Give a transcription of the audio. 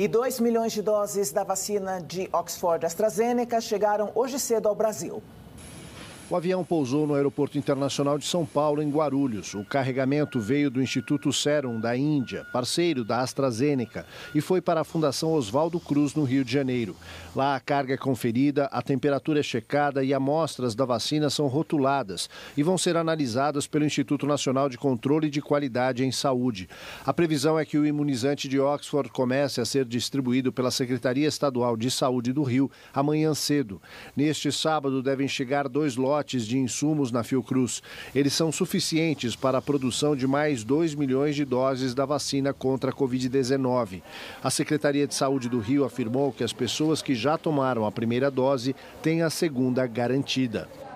E 2 milhões de doses da vacina de Oxford AstraZeneca chegaram hoje cedo ao Brasil. O avião pousou no Aeroporto Internacional de São Paulo, em Guarulhos. O carregamento veio do Instituto Serum, da Índia, parceiro da AstraZeneca, e foi para a Fundação Oswaldo Cruz, no Rio de Janeiro. Lá a carga é conferida, a temperatura é checada e amostras da vacina são rotuladas e vão ser analisadas pelo Instituto Nacional de Controle de Qualidade em Saúde. A previsão é que o imunizante de Oxford comece a ser distribuído pela Secretaria Estadual de Saúde do Rio amanhã cedo. Neste sábado devem chegar dois lotes lotes de insumos na Fiocruz. Eles são suficientes para a produção de mais 2 milhões de doses da vacina contra a Covid-19. A Secretaria de Saúde do Rio afirmou que as pessoas que já tomaram a primeira dose têm a segunda garantida.